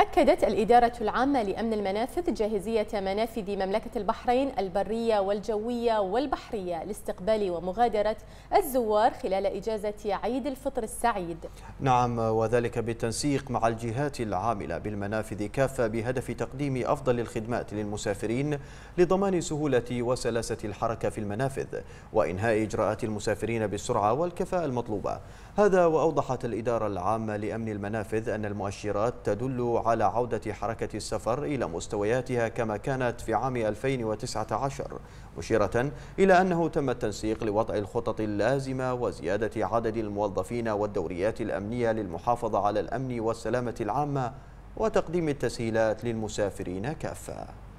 أكدت الإدارة العامة لأمن المنافذ جاهزية منافذ مملكة البحرين البرية والجوية والبحرية لاستقبال ومغادرة الزوار خلال إجازة عيد الفطر السعيد نعم وذلك بالتنسيق مع الجهات العاملة بالمنافذ كافة بهدف تقديم أفضل الخدمات للمسافرين لضمان سهولة وسلاسة الحركة في المنافذ وإنهاء إجراءات المسافرين بالسرعة والكفاءة المطلوبة هذا وأوضحت الإدارة العامة لأمن المنافذ أن المؤشرات تدل على على عودة حركة السفر إلى مستوياتها كما كانت في عام 2019 مشيرة إلى أنه تم التنسيق لوضع الخطط اللازمة وزيادة عدد الموظفين والدوريات الأمنية للمحافظة على الأمن والسلامة العامة وتقديم التسهيلات للمسافرين كافة